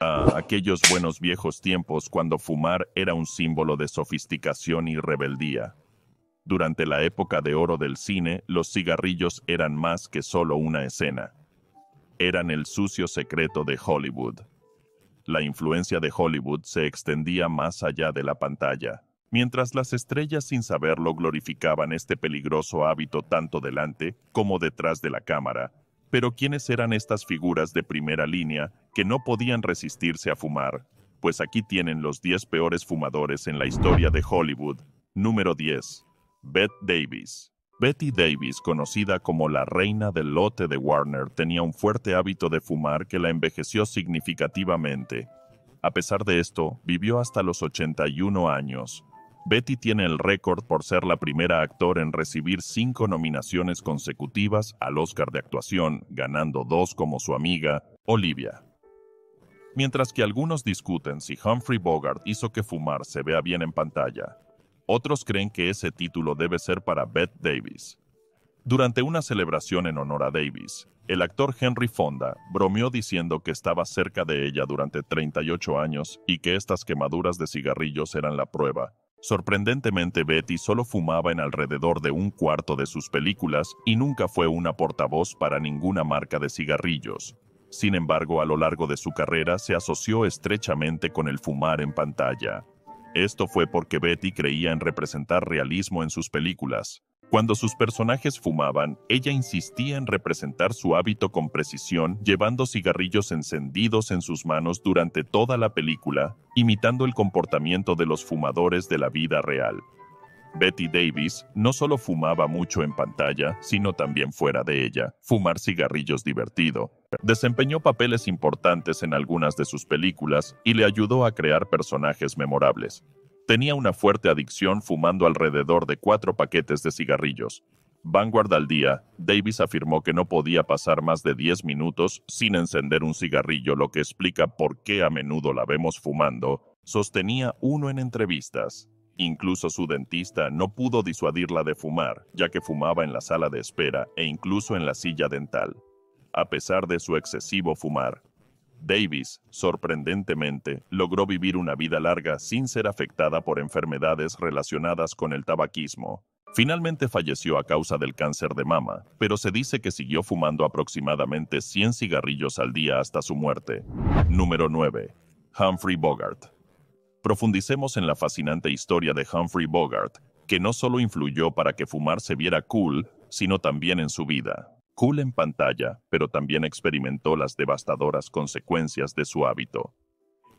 a aquellos buenos viejos tiempos cuando fumar era un símbolo de sofisticación y rebeldía. Durante la época de oro del cine, los cigarrillos eran más que solo una escena. Eran el sucio secreto de Hollywood. La influencia de Hollywood se extendía más allá de la pantalla. Mientras las estrellas sin saberlo glorificaban este peligroso hábito tanto delante como detrás de la cámara, pero ¿quiénes eran estas figuras de primera línea que no podían resistirse a fumar? Pues aquí tienen los 10 peores fumadores en la historia de Hollywood. Número 10. Bette Davis. Betty Davis, conocida como la reina del lote de Warner, tenía un fuerte hábito de fumar que la envejeció significativamente. A pesar de esto, vivió hasta los 81 años, Betty tiene el récord por ser la primera actor en recibir cinco nominaciones consecutivas al Oscar de actuación, ganando dos como su amiga, Olivia. Mientras que algunos discuten si Humphrey Bogart hizo que fumar se vea bien en pantalla, otros creen que ese título debe ser para Beth Davis. Durante una celebración en honor a Davis, el actor Henry Fonda bromeó diciendo que estaba cerca de ella durante 38 años y que estas quemaduras de cigarrillos eran la prueba Sorprendentemente, Betty solo fumaba en alrededor de un cuarto de sus películas y nunca fue una portavoz para ninguna marca de cigarrillos. Sin embargo, a lo largo de su carrera se asoció estrechamente con el fumar en pantalla. Esto fue porque Betty creía en representar realismo en sus películas, cuando sus personajes fumaban, ella insistía en representar su hábito con precisión, llevando cigarrillos encendidos en sus manos durante toda la película, imitando el comportamiento de los fumadores de la vida real. Betty Davis no solo fumaba mucho en pantalla, sino también fuera de ella. Fumar cigarrillos divertido. Desempeñó papeles importantes en algunas de sus películas y le ayudó a crear personajes memorables. Tenía una fuerte adicción fumando alrededor de cuatro paquetes de cigarrillos. Vanguard al día, Davis afirmó que no podía pasar más de 10 minutos sin encender un cigarrillo, lo que explica por qué a menudo la vemos fumando. Sostenía uno en entrevistas. Incluso su dentista no pudo disuadirla de fumar, ya que fumaba en la sala de espera e incluso en la silla dental. A pesar de su excesivo fumar, Davis, sorprendentemente, logró vivir una vida larga sin ser afectada por enfermedades relacionadas con el tabaquismo. Finalmente falleció a causa del cáncer de mama, pero se dice que siguió fumando aproximadamente 100 cigarrillos al día hasta su muerte. Número 9. Humphrey Bogart. Profundicemos en la fascinante historia de Humphrey Bogart, que no solo influyó para que fumar se viera cool, sino también en su vida cool en pantalla, pero también experimentó las devastadoras consecuencias de su hábito.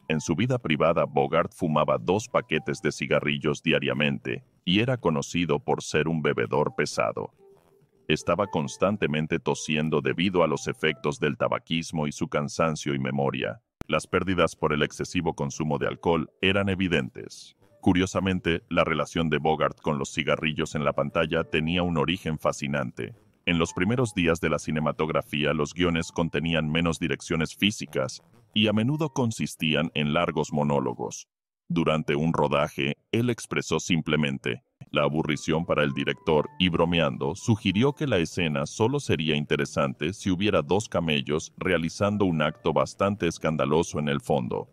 En su vida privada, Bogart fumaba dos paquetes de cigarrillos diariamente y era conocido por ser un bebedor pesado. Estaba constantemente tosiendo debido a los efectos del tabaquismo y su cansancio y memoria. Las pérdidas por el excesivo consumo de alcohol eran evidentes. Curiosamente, la relación de Bogart con los cigarrillos en la pantalla tenía un origen fascinante. En los primeros días de la cinematografía los guiones contenían menos direcciones físicas y a menudo consistían en largos monólogos. Durante un rodaje, él expresó simplemente la aburrición para el director y bromeando sugirió que la escena solo sería interesante si hubiera dos camellos realizando un acto bastante escandaloso en el fondo.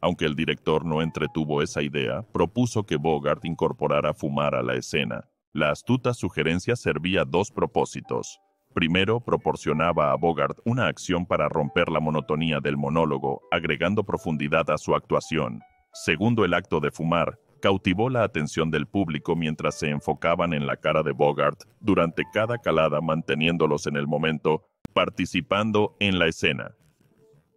Aunque el director no entretuvo esa idea, propuso que Bogart incorporara fumar a la escena. La astuta sugerencia servía dos propósitos. Primero, proporcionaba a Bogart una acción para romper la monotonía del monólogo, agregando profundidad a su actuación. Segundo, el acto de fumar cautivó la atención del público mientras se enfocaban en la cara de Bogart durante cada calada manteniéndolos en el momento, participando en la escena.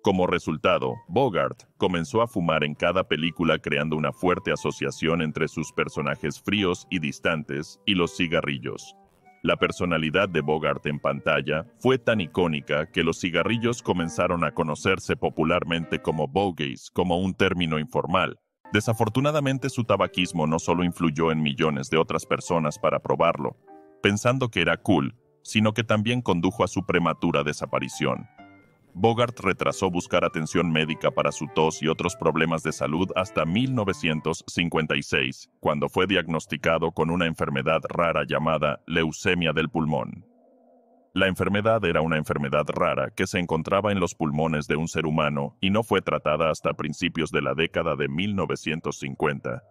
Como resultado, Bogart comenzó a fumar en cada película creando una fuerte asociación entre sus personajes fríos y distantes y los cigarrillos. La personalidad de Bogart en pantalla fue tan icónica que los cigarrillos comenzaron a conocerse popularmente como bogeys, como un término informal. Desafortunadamente su tabaquismo no solo influyó en millones de otras personas para probarlo, pensando que era cool, sino que también condujo a su prematura desaparición. Bogart retrasó buscar atención médica para su tos y otros problemas de salud hasta 1956, cuando fue diagnosticado con una enfermedad rara llamada leucemia del pulmón. La enfermedad era una enfermedad rara que se encontraba en los pulmones de un ser humano y no fue tratada hasta principios de la década de 1950.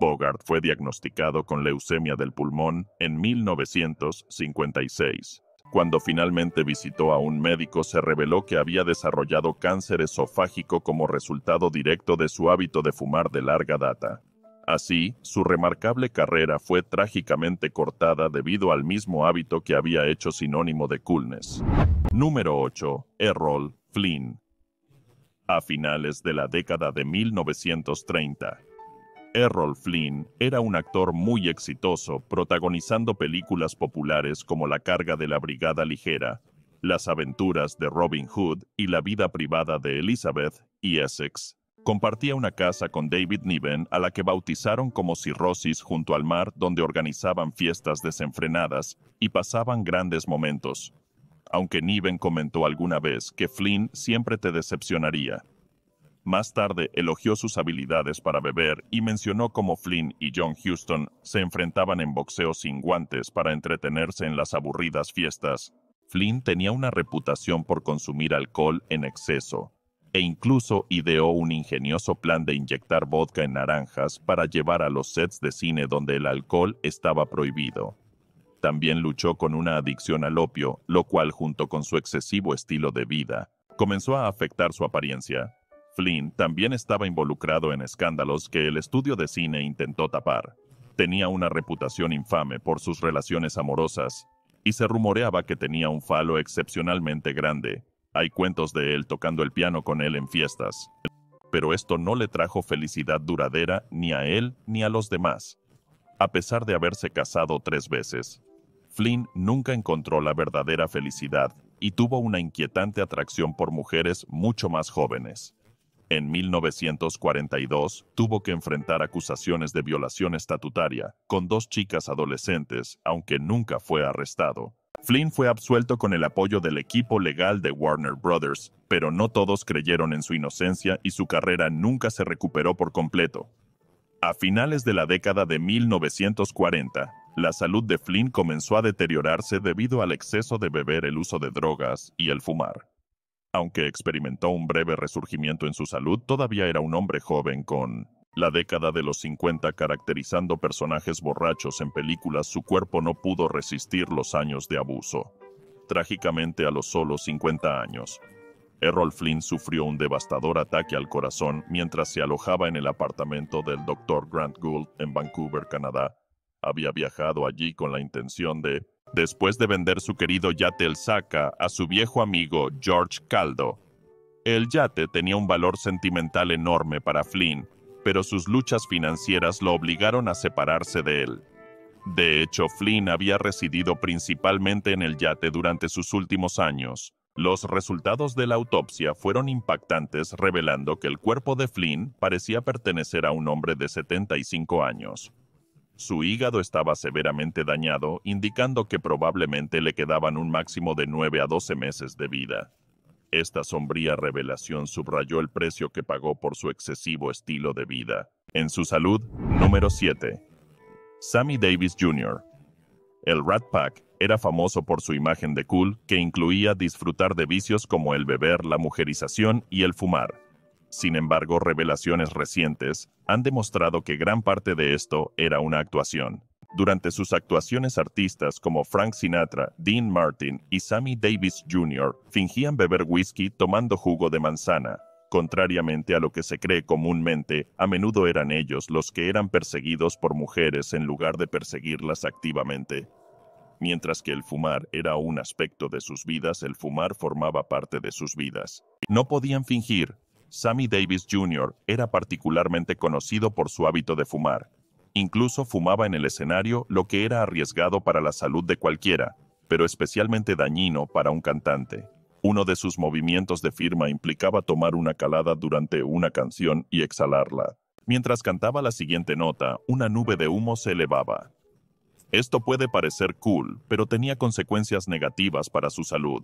Bogart fue diagnosticado con leucemia del pulmón en 1956. Cuando finalmente visitó a un médico se reveló que había desarrollado cáncer esofágico como resultado directo de su hábito de fumar de larga data. Así, su remarcable carrera fue trágicamente cortada debido al mismo hábito que había hecho sinónimo de coolness. Número 8. Errol Flynn. A finales de la década de 1930, Errol Flynn era un actor muy exitoso, protagonizando películas populares como La carga de la Brigada Ligera, Las aventuras de Robin Hood y La vida privada de Elizabeth y Essex. Compartía una casa con David Niven, a la que bautizaron como Cirrosis junto al mar, donde organizaban fiestas desenfrenadas y pasaban grandes momentos. Aunque Niven comentó alguna vez que Flynn siempre te decepcionaría, más tarde elogió sus habilidades para beber y mencionó cómo Flynn y John Houston se enfrentaban en boxeo sin guantes para entretenerse en las aburridas fiestas. Flynn tenía una reputación por consumir alcohol en exceso, e incluso ideó un ingenioso plan de inyectar vodka en naranjas para llevar a los sets de cine donde el alcohol estaba prohibido. También luchó con una adicción al opio, lo cual junto con su excesivo estilo de vida, comenzó a afectar su apariencia. Flynn también estaba involucrado en escándalos que el estudio de cine intentó tapar. Tenía una reputación infame por sus relaciones amorosas, y se rumoreaba que tenía un falo excepcionalmente grande. Hay cuentos de él tocando el piano con él en fiestas. Pero esto no le trajo felicidad duradera ni a él ni a los demás. A pesar de haberse casado tres veces, Flynn nunca encontró la verdadera felicidad y tuvo una inquietante atracción por mujeres mucho más jóvenes. En 1942, tuvo que enfrentar acusaciones de violación estatutaria con dos chicas adolescentes, aunque nunca fue arrestado. Flynn fue absuelto con el apoyo del equipo legal de Warner Brothers, pero no todos creyeron en su inocencia y su carrera nunca se recuperó por completo. A finales de la década de 1940, la salud de Flynn comenzó a deteriorarse debido al exceso de beber, el uso de drogas y el fumar. Aunque experimentó un breve resurgimiento en su salud, todavía era un hombre joven con la década de los 50 caracterizando personajes borrachos en películas, su cuerpo no pudo resistir los años de abuso. Trágicamente a los solo 50 años, Errol Flynn sufrió un devastador ataque al corazón mientras se alojaba en el apartamento del Dr. Grant Gould en Vancouver, Canadá. Había viajado allí con la intención de después de vender su querido yate El Saca a su viejo amigo George Caldo. El yate tenía un valor sentimental enorme para Flynn, pero sus luchas financieras lo obligaron a separarse de él. De hecho, Flynn había residido principalmente en el yate durante sus últimos años. Los resultados de la autopsia fueron impactantes, revelando que el cuerpo de Flynn parecía pertenecer a un hombre de 75 años. Su hígado estaba severamente dañado, indicando que probablemente le quedaban un máximo de 9 a 12 meses de vida. Esta sombría revelación subrayó el precio que pagó por su excesivo estilo de vida. En su salud, número 7. Sammy Davis Jr. El Rat Pack era famoso por su imagen de cool, que incluía disfrutar de vicios como el beber, la mujerización y el fumar. Sin embargo, revelaciones recientes han demostrado que gran parte de esto era una actuación. Durante sus actuaciones artistas como Frank Sinatra, Dean Martin y Sammy Davis Jr. fingían beber whisky tomando jugo de manzana. Contrariamente a lo que se cree comúnmente, a menudo eran ellos los que eran perseguidos por mujeres en lugar de perseguirlas activamente. Mientras que el fumar era un aspecto de sus vidas, el fumar formaba parte de sus vidas. No podían fingir, Sammy Davis Jr. era particularmente conocido por su hábito de fumar. Incluso fumaba en el escenario, lo que era arriesgado para la salud de cualquiera, pero especialmente dañino para un cantante. Uno de sus movimientos de firma implicaba tomar una calada durante una canción y exhalarla. Mientras cantaba la siguiente nota, una nube de humo se elevaba. Esto puede parecer cool, pero tenía consecuencias negativas para su salud.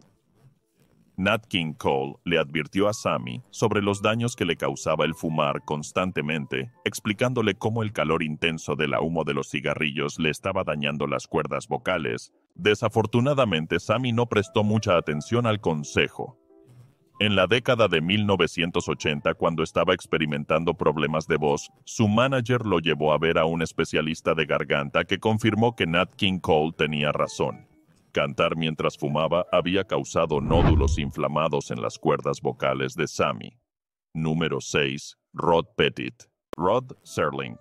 Nat King Cole le advirtió a Sammy sobre los daños que le causaba el fumar constantemente, explicándole cómo el calor intenso del humo de los cigarrillos le estaba dañando las cuerdas vocales. Desafortunadamente, Sammy no prestó mucha atención al consejo. En la década de 1980, cuando estaba experimentando problemas de voz, su manager lo llevó a ver a un especialista de garganta que confirmó que Nat King Cole tenía razón. Cantar mientras fumaba había causado nódulos inflamados en las cuerdas vocales de Sammy. Número 6. Rod Pettit. Rod Serling.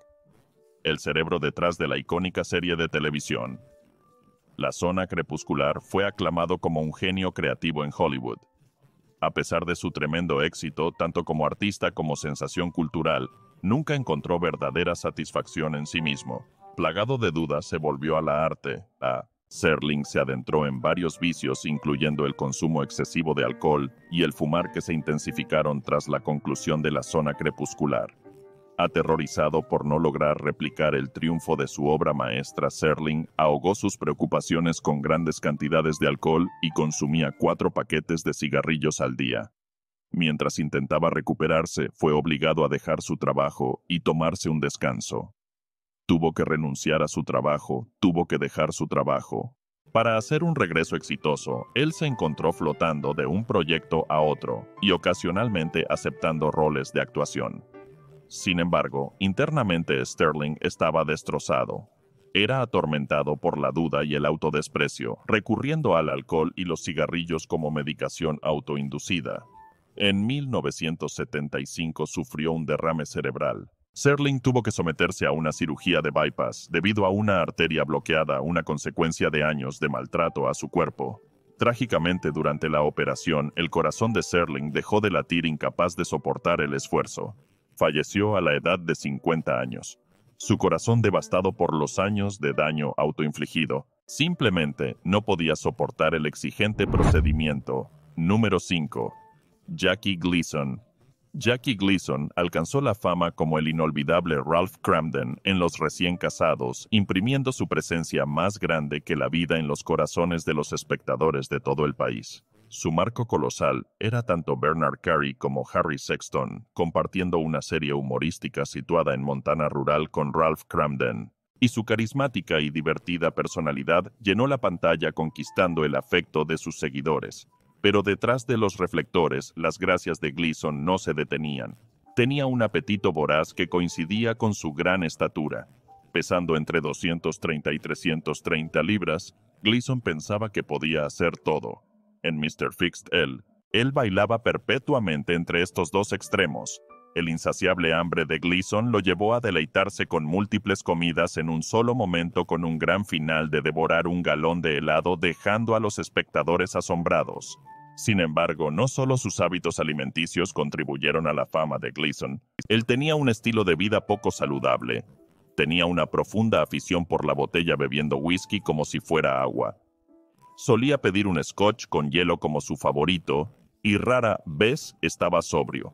El cerebro detrás de la icónica serie de televisión. La zona crepuscular fue aclamado como un genio creativo en Hollywood. A pesar de su tremendo éxito, tanto como artista como sensación cultural, nunca encontró verdadera satisfacción en sí mismo. Plagado de dudas, se volvió a la arte, a... Serling se adentró en varios vicios incluyendo el consumo excesivo de alcohol y el fumar que se intensificaron tras la conclusión de la zona crepuscular. Aterrorizado por no lograr replicar el triunfo de su obra maestra, Serling ahogó sus preocupaciones con grandes cantidades de alcohol y consumía cuatro paquetes de cigarrillos al día. Mientras intentaba recuperarse, fue obligado a dejar su trabajo y tomarse un descanso. Tuvo que renunciar a su trabajo, tuvo que dejar su trabajo. Para hacer un regreso exitoso, él se encontró flotando de un proyecto a otro y ocasionalmente aceptando roles de actuación. Sin embargo, internamente Sterling estaba destrozado. Era atormentado por la duda y el autodesprecio, recurriendo al alcohol y los cigarrillos como medicación autoinducida. En 1975 sufrió un derrame cerebral, Serling tuvo que someterse a una cirugía de bypass debido a una arteria bloqueada, una consecuencia de años de maltrato a su cuerpo. Trágicamente durante la operación, el corazón de Serling dejó de latir incapaz de soportar el esfuerzo. Falleció a la edad de 50 años. Su corazón devastado por los años de daño autoinfligido, simplemente no podía soportar el exigente procedimiento. Número 5. Jackie Gleason, Jackie Gleason alcanzó la fama como el inolvidable Ralph Cramden en Los recién casados, imprimiendo su presencia más grande que la vida en los corazones de los espectadores de todo el país. Su marco colosal era tanto Bernard Carey como Harry Sexton, compartiendo una serie humorística situada en Montana rural con Ralph Cramden, y su carismática y divertida personalidad llenó la pantalla conquistando el afecto de sus seguidores. Pero detrás de los reflectores, las gracias de Gleason no se detenían. Tenía un apetito voraz que coincidía con su gran estatura. Pesando entre 230 y 330 libras, Gleason pensaba que podía hacer todo. En Mr. Fixed L, él bailaba perpetuamente entre estos dos extremos. El insaciable hambre de Gleason lo llevó a deleitarse con múltiples comidas en un solo momento con un gran final de devorar un galón de helado dejando a los espectadores asombrados. Sin embargo, no solo sus hábitos alimenticios contribuyeron a la fama de Gleason, él tenía un estilo de vida poco saludable. Tenía una profunda afición por la botella bebiendo whisky como si fuera agua. Solía pedir un scotch con hielo como su favorito y rara vez estaba sobrio.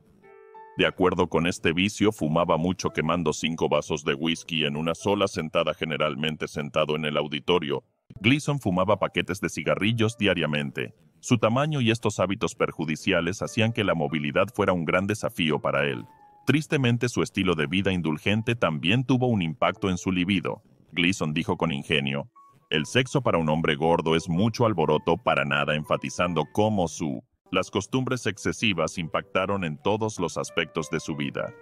De acuerdo con este vicio, fumaba mucho quemando cinco vasos de whisky en una sola sentada generalmente sentado en el auditorio. Gleason fumaba paquetes de cigarrillos diariamente, su tamaño y estos hábitos perjudiciales hacían que la movilidad fuera un gran desafío para él. Tristemente, su estilo de vida indulgente también tuvo un impacto en su libido. Gleason dijo con ingenio, el sexo para un hombre gordo es mucho alboroto para nada, enfatizando cómo su las costumbres excesivas impactaron en todos los aspectos de su vida.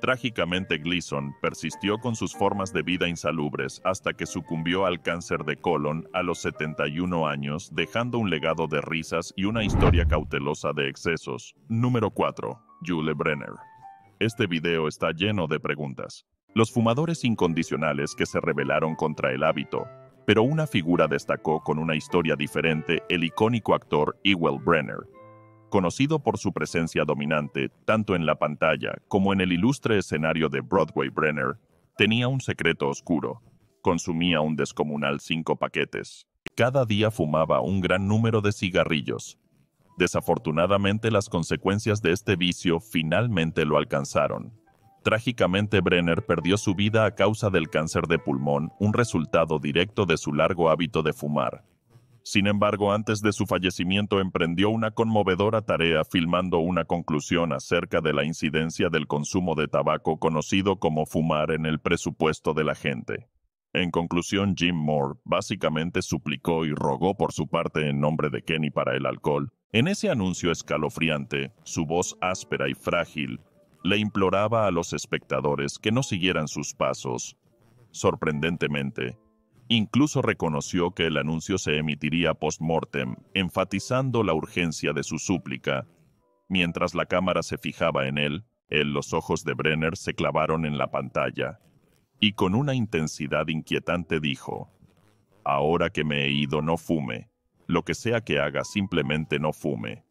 Trágicamente Gleason persistió con sus formas de vida insalubres hasta que sucumbió al cáncer de colon a los 71 años, dejando un legado de risas y una historia cautelosa de excesos. Número 4. Jule Brenner. Este video está lleno de preguntas. Los fumadores incondicionales que se rebelaron contra el hábito, pero una figura destacó con una historia diferente, el icónico actor Ewell Brenner, conocido por su presencia dominante tanto en la pantalla como en el ilustre escenario de Broadway Brenner, tenía un secreto oscuro. Consumía un descomunal cinco paquetes. Cada día fumaba un gran número de cigarrillos. Desafortunadamente las consecuencias de este vicio finalmente lo alcanzaron. Trágicamente Brenner perdió su vida a causa del cáncer de pulmón, un resultado directo de su largo hábito de fumar. Sin embargo, antes de su fallecimiento emprendió una conmovedora tarea filmando una conclusión acerca de la incidencia del consumo de tabaco conocido como fumar en el presupuesto de la gente. En conclusión, Jim Moore básicamente suplicó y rogó por su parte en nombre de Kenny para el alcohol. En ese anuncio escalofriante, su voz áspera y frágil, le imploraba a los espectadores que no siguieran sus pasos. Sorprendentemente, Incluso reconoció que el anuncio se emitiría post-mortem, enfatizando la urgencia de su súplica. Mientras la cámara se fijaba en él, los ojos de Brenner se clavaron en la pantalla. Y con una intensidad inquietante dijo, Ahora que me he ido no fume. Lo que sea que haga simplemente no fume.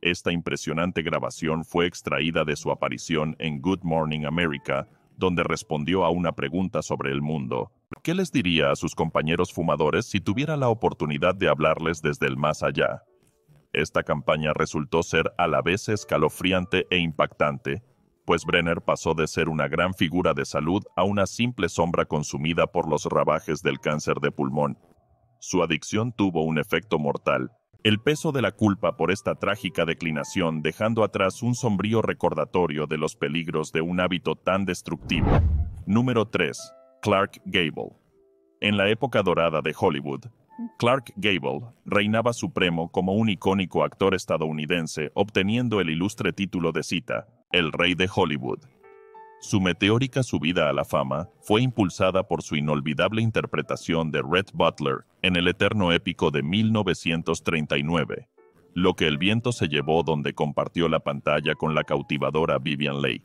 Esta impresionante grabación fue extraída de su aparición en Good Morning America, donde respondió a una pregunta sobre el mundo, ¿Qué les diría a sus compañeros fumadores si tuviera la oportunidad de hablarles desde el más allá? Esta campaña resultó ser a la vez escalofriante e impactante, pues Brenner pasó de ser una gran figura de salud a una simple sombra consumida por los rabajes del cáncer de pulmón. Su adicción tuvo un efecto mortal. El peso de la culpa por esta trágica declinación dejando atrás un sombrío recordatorio de los peligros de un hábito tan destructivo. Número 3. Clark Gable. En la época dorada de Hollywood, Clark Gable reinaba supremo como un icónico actor estadounidense, obteniendo el ilustre título de cita, El Rey de Hollywood. Su meteórica subida a la fama fue impulsada por su inolvidable interpretación de Red Butler en el eterno épico de 1939, Lo que el viento se llevó donde compartió la pantalla con la cautivadora Vivian Lake.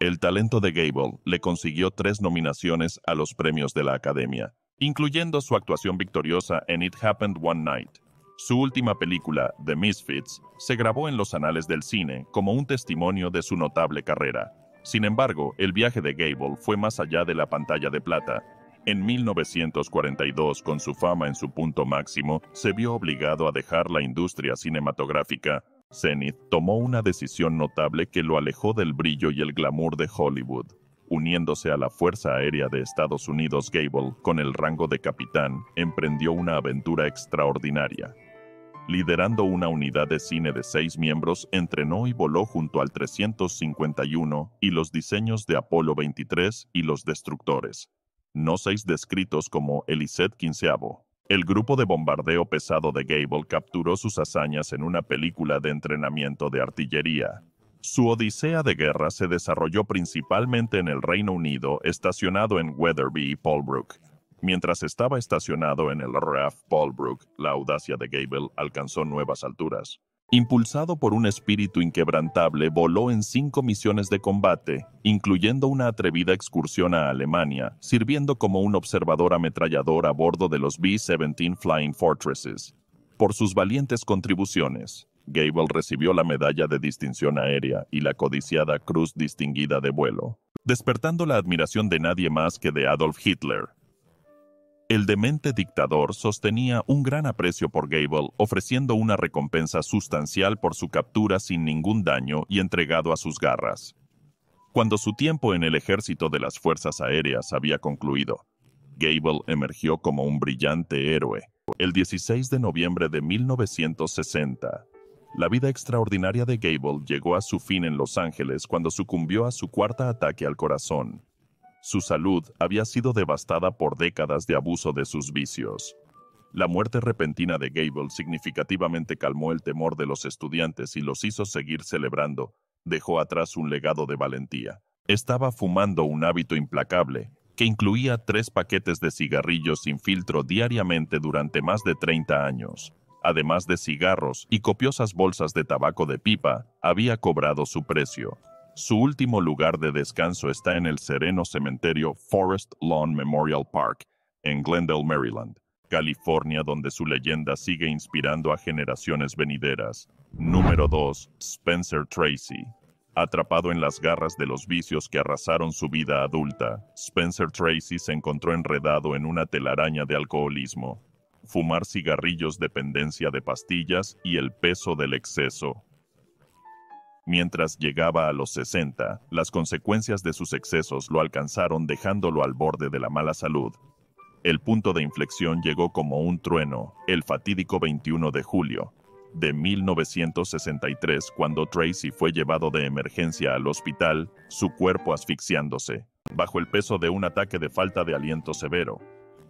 El talento de Gable le consiguió tres nominaciones a los premios de la Academia, incluyendo su actuación victoriosa en It Happened One Night. Su última película, The Misfits, se grabó en los anales del cine como un testimonio de su notable carrera. Sin embargo, el viaje de Gable fue más allá de la pantalla de plata. En 1942, con su fama en su punto máximo, se vio obligado a dejar la industria cinematográfica Zenith tomó una decisión notable que lo alejó del brillo y el glamour de Hollywood, uniéndose a la Fuerza Aérea de Estados Unidos Gable con el rango de capitán, emprendió una aventura extraordinaria. Liderando una unidad de cine de seis miembros, entrenó y voló junto al 351 y los diseños de Apolo 23 y los destructores, no seis descritos como Elisette XV, el grupo de bombardeo pesado de Gable capturó sus hazañas en una película de entrenamiento de artillería. Su odisea de guerra se desarrolló principalmente en el Reino Unido, estacionado en Weatherby y Polbrook. Mientras estaba estacionado en el RAF Polbrook, la audacia de Gable alcanzó nuevas alturas. Impulsado por un espíritu inquebrantable, voló en cinco misiones de combate, incluyendo una atrevida excursión a Alemania, sirviendo como un observador ametrallador a bordo de los B-17 Flying Fortresses. Por sus valientes contribuciones, Gable recibió la Medalla de Distinción Aérea y la codiciada Cruz Distinguida de Vuelo, despertando la admiración de nadie más que de Adolf Hitler, el demente dictador sostenía un gran aprecio por Gable, ofreciendo una recompensa sustancial por su captura sin ningún daño y entregado a sus garras. Cuando su tiempo en el ejército de las Fuerzas Aéreas había concluido, Gable emergió como un brillante héroe. El 16 de noviembre de 1960, la vida extraordinaria de Gable llegó a su fin en Los Ángeles cuando sucumbió a su cuarto ataque al corazón, su salud había sido devastada por décadas de abuso de sus vicios. La muerte repentina de Gable significativamente calmó el temor de los estudiantes y los hizo seguir celebrando. Dejó atrás un legado de valentía. Estaba fumando un hábito implacable, que incluía tres paquetes de cigarrillos sin filtro diariamente durante más de 30 años. Además de cigarros y copiosas bolsas de tabaco de pipa, había cobrado su precio. Su último lugar de descanso está en el sereno cementerio Forest Lawn Memorial Park, en Glendale, Maryland, California, donde su leyenda sigue inspirando a generaciones venideras. Número 2. Spencer Tracy. Atrapado en las garras de los vicios que arrasaron su vida adulta, Spencer Tracy se encontró enredado en una telaraña de alcoholismo, fumar cigarrillos, dependencia de pastillas y el peso del exceso. Mientras llegaba a los 60, las consecuencias de sus excesos lo alcanzaron dejándolo al borde de la mala salud. El punto de inflexión llegó como un trueno, el fatídico 21 de julio de 1963, cuando Tracy fue llevado de emergencia al hospital, su cuerpo asfixiándose, bajo el peso de un ataque de falta de aliento severo.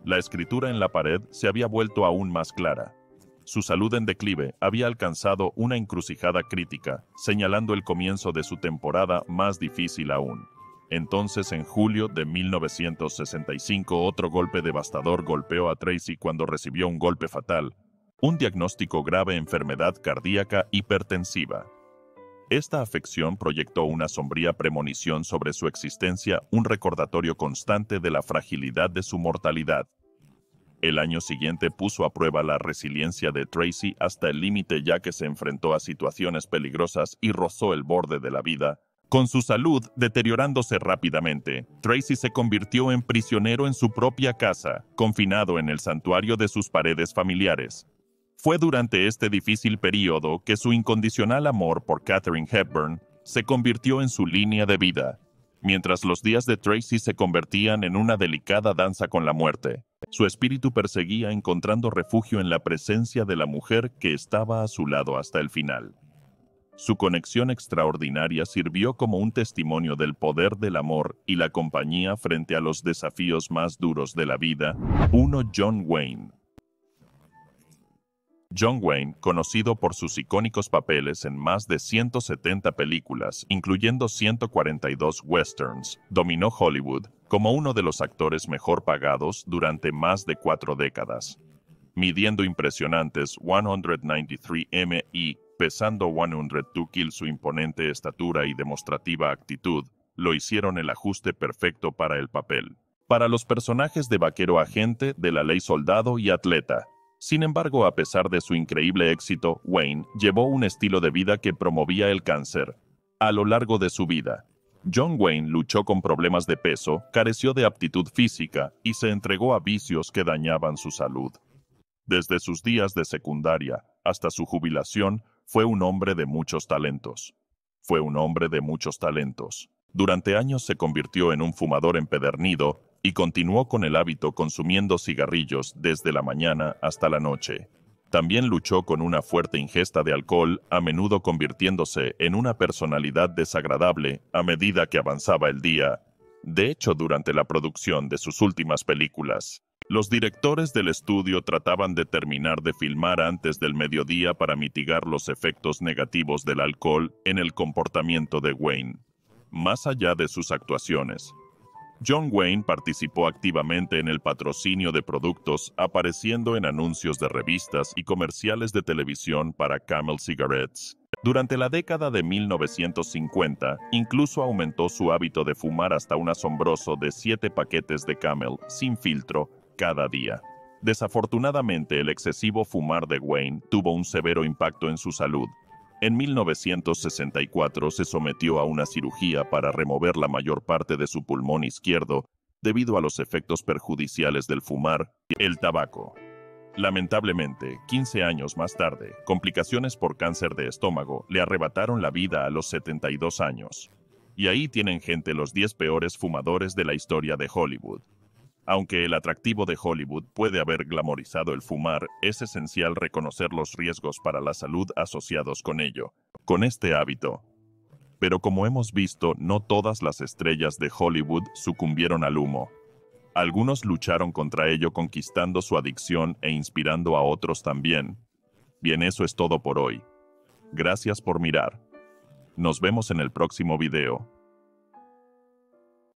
La escritura en la pared se había vuelto aún más clara, su salud en declive había alcanzado una encrucijada crítica, señalando el comienzo de su temporada más difícil aún. Entonces, en julio de 1965, otro golpe devastador golpeó a Tracy cuando recibió un golpe fatal, un diagnóstico grave enfermedad cardíaca hipertensiva. Esta afección proyectó una sombría premonición sobre su existencia, un recordatorio constante de la fragilidad de su mortalidad. El año siguiente puso a prueba la resiliencia de Tracy hasta el límite ya que se enfrentó a situaciones peligrosas y rozó el borde de la vida. Con su salud deteriorándose rápidamente, Tracy se convirtió en prisionero en su propia casa, confinado en el santuario de sus paredes familiares. Fue durante este difícil periodo que su incondicional amor por Catherine Hepburn se convirtió en su línea de vida, mientras los días de Tracy se convertían en una delicada danza con la muerte. Su espíritu perseguía encontrando refugio en la presencia de la mujer que estaba a su lado hasta el final. Su conexión extraordinaria sirvió como un testimonio del poder del amor y la compañía frente a los desafíos más duros de la vida. 1. John Wayne John Wayne, conocido por sus icónicos papeles en más de 170 películas, incluyendo 142 westerns, dominó Hollywood, como uno de los actores mejor pagados durante más de cuatro décadas, midiendo impresionantes 193 M y pesando 102 kg Su imponente estatura y demostrativa actitud lo hicieron el ajuste perfecto para el papel. Para los personajes de vaquero agente de la ley soldado y atleta, sin embargo, a pesar de su increíble éxito, Wayne llevó un estilo de vida que promovía el cáncer a lo largo de su vida, John Wayne luchó con problemas de peso, careció de aptitud física y se entregó a vicios que dañaban su salud. Desde sus días de secundaria hasta su jubilación, fue un hombre de muchos talentos. Fue un hombre de muchos talentos. Durante años se convirtió en un fumador empedernido y continuó con el hábito consumiendo cigarrillos desde la mañana hasta la noche. También luchó con una fuerte ingesta de alcohol, a menudo convirtiéndose en una personalidad desagradable a medida que avanzaba el día. De hecho, durante la producción de sus últimas películas, los directores del estudio trataban de terminar de filmar antes del mediodía para mitigar los efectos negativos del alcohol en el comportamiento de Wayne. Más allá de sus actuaciones, John Wayne participó activamente en el patrocinio de productos, apareciendo en anuncios de revistas y comerciales de televisión para Camel Cigarettes. Durante la década de 1950, incluso aumentó su hábito de fumar hasta un asombroso de 7 paquetes de Camel, sin filtro, cada día. Desafortunadamente, el excesivo fumar de Wayne tuvo un severo impacto en su salud, en 1964 se sometió a una cirugía para remover la mayor parte de su pulmón izquierdo debido a los efectos perjudiciales del fumar el tabaco. Lamentablemente, 15 años más tarde, complicaciones por cáncer de estómago le arrebataron la vida a los 72 años. Y ahí tienen gente los 10 peores fumadores de la historia de Hollywood. Aunque el atractivo de Hollywood puede haber glamorizado el fumar, es esencial reconocer los riesgos para la salud asociados con ello, con este hábito. Pero como hemos visto, no todas las estrellas de Hollywood sucumbieron al humo. Algunos lucharon contra ello conquistando su adicción e inspirando a otros también. Bien, eso es todo por hoy. Gracias por mirar. Nos vemos en el próximo video.